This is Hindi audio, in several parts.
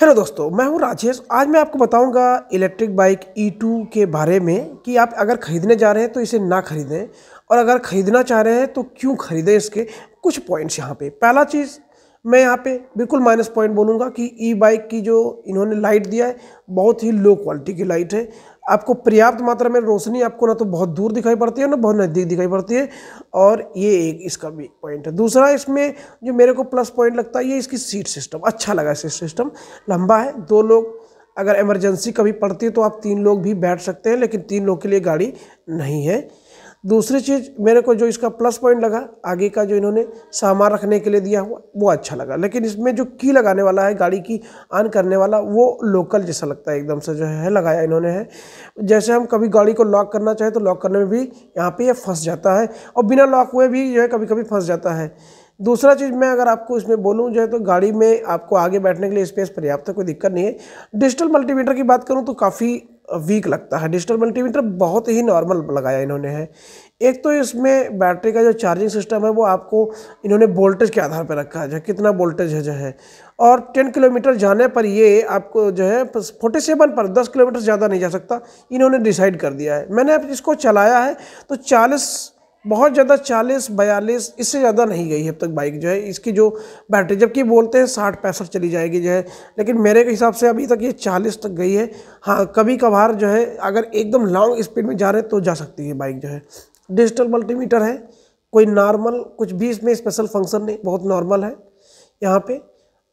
हेलो दोस्तों मैं हूं राजेश आज मैं आपको बताऊंगा इलेक्ट्रिक बाइक E2 के बारे में कि आप अगर ख़रीदने जा रहे हैं तो इसे ना ख़रीदें और अगर ख़रीदना चाह रहे हैं तो क्यों ख़रीदें इसके कुछ पॉइंट्स यहाँ पे पहला चीज़ मैं यहाँ पे बिल्कुल माइनस पॉइंट बोलूँगा कि ई e बाइक की जो इन्होंने लाइट दिया है बहुत ही लो क्वालिटी की लाइट है आपको पर्याप्त मात्रा में रोशनी आपको ना तो बहुत दूर दिखाई पड़ती है ना बहुत नज़दीक दिखाई पड़ती है और ये एक इसका भी पॉइंट है दूसरा इसमें जो मेरे को प्लस पॉइंट लगता है ये इसकी सीट सिस्टम अच्छा लगा सीट सिस्टम लंबा है दो लोग अगर इमरजेंसी कभी पड़ती है तो आप तीन लोग भी बैठ सकते हैं लेकिन तीन लोग के लिए गाड़ी नहीं है दूसरी चीज़ मेरे को जो इसका प्लस पॉइंट लगा आगे का जो इन्होंने सामान रखने के लिए दिया हुआ वो अच्छा लगा लेकिन इसमें जो की लगाने वाला है गाड़ी की ऑन करने वाला वो लोकल जैसा लगता है एकदम से जो है लगाया इन्होंने है जैसे हम कभी गाड़ी को लॉक करना चाहें तो लॉक करने में भी यहाँ पर यह फंस जाता है और बिना लॉक हुए भी जो है कभी कभी फंस जाता है दूसरा चीज़ मैं अगर आपको इसमें बोलूँ जो है तो गाड़ी में आपको आगे बैठने के लिए स्पेस पर्याप्त है कोई दिक्कत नहीं है डिजिटल मल्टीमीटर की बात करूँ तो काफ़ी वीक लगता है डिजिटल मल्टीमीटर बहुत ही नॉर्मल लगाया इन्होंने है एक तो इसमें बैटरी का जो चार्जिंग सिस्टम है वो आपको इन्होंने वोल्टेज के आधार पर रखा है जो कितना वोल्टेज है जो है और 10 किलोमीटर जाने पर ये आपको जो है फोर्टी सेवन पर 10 किलोमीटर ज़्यादा नहीं जा सकता इन्होंने डिसाइड कर दिया है मैंने इसको चलाया है तो चालीस बहुत ज़्यादा चालीस बयालीस इससे ज़्यादा नहीं गई है अब तक बाइक जो है इसकी जो बैटरी जबकि बोलते हैं साठ पैंसठ चली जाएगी जो है लेकिन मेरे के हिसाब से अभी तक ये चालीस तक गई है हाँ कभी कभार जो है अगर एकदम लॉन्ग स्पीड में जा रहे तो जा सकती है बाइक जो है डिजिटल मल्टीमीटर है कोई नॉर्मल कुछ भी इसमें स्पेशल फंक्शन नहीं बहुत नॉर्मल है यहाँ पर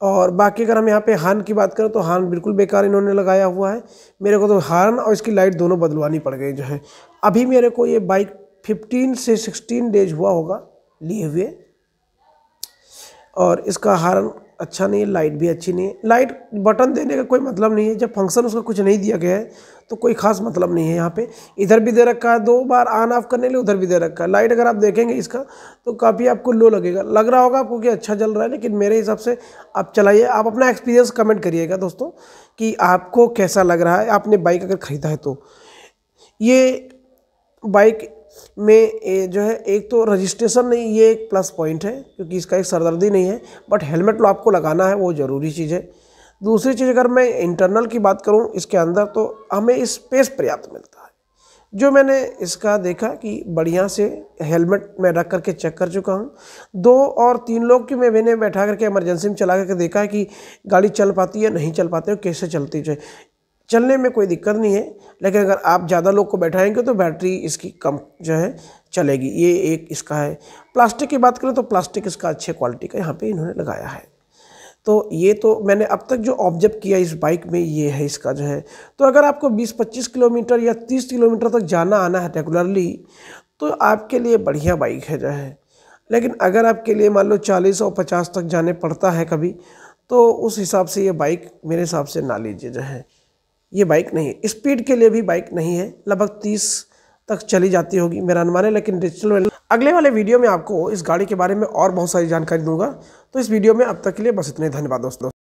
और बाकी अगर हम यहाँ पे हार्न की बात करें तो हार्न बिल्कुल बेकार इन्होंने लगाया हुआ है मेरे को तो हार्न और इसकी लाइट दोनों बदलवानी पड़ गई जो है अभी मेरे को ये बाइक फिफ्टीन से सिक्सटीन डेज हुआ होगा लिए हुए और इसका हारन अच्छा नहीं है लाइट भी अच्छी नहीं है लाइट बटन देने का कोई मतलब नहीं है जब फंक्शन उसका कुछ नहीं दिया गया है तो कोई खास मतलब नहीं है यहाँ पे इधर भी दे रखा है दो बार ऑन ऑफ करने लिए उधर भी दे रखा है लाइट अगर आप देखेंगे इसका तो काफ़ी आपको लो लगेगा लग रहा होगा आपको कि अच्छा चल रहा है लेकिन मेरे हिसाब से आप चलाइए आप अपना एक्सपीरियंस कमेंट करिएगा दोस्तों कि आपको कैसा लग रहा है आपने बाइक अगर ख़रीदा है तो ये बाइक में जो है एक तो रजिस्ट्रेशन नहीं ये एक प्लस पॉइंट है क्योंकि इसका एक सरदर्दी नहीं है बट हेलमेट लो आपको लगाना है वो ज़रूरी चीज़ है दूसरी चीज़ अगर मैं इंटरनल की बात करूँ इसके अंदर तो हमें स्पेस पर्याप्त मिलता है जो मैंने इसका देखा कि बढ़िया से हेलमेट मैं रख करके चेक कर चुका हूँ दो और तीन लोग की मैं मैंने बैठा करके इमरजेंसी में चला करके देखा है कि गाड़ी चल पाती है नहीं चल पाती है कैसे चलती है चलने में कोई दिक्कत नहीं है लेकिन अगर आप ज़्यादा लोग को बैठाएंगे तो बैटरी इसकी कम जो है चलेगी ये एक इसका है प्लास्टिक की बात करें तो प्लास्टिक इसका अच्छे क्वालिटी का यहाँ पे इन्होंने लगाया है तो ये तो मैंने अब तक जो ऑब्जर्व किया इस बाइक में ये है इसका जो है तो अगर आपको 20-25 किलोमीटर या 30 किलोमीटर तक जाना आना है रेगुलरली तो आपके लिए बढ़िया बाइक है जो है लेकिन अगर आपके लिए मान लो चालीस और पचास तक जाने पड़ता है कभी तो उस हिसाब से ये बाइक मेरे हिसाब से ना लीजिए जो है ये बाइक नहीं है स्पीड के लिए भी बाइक नहीं है लगभग तीस तक चली जाती होगी मेरा अनुमान है लेकिन डिजिटल वैल्यू अगले वाले वीडियो में आपको इस गाड़ी के बारे में और बहुत सारी जानकारी दूंगा तो इस वीडियो में अब तक के लिए बस इतने धन्यवाद दोस्तों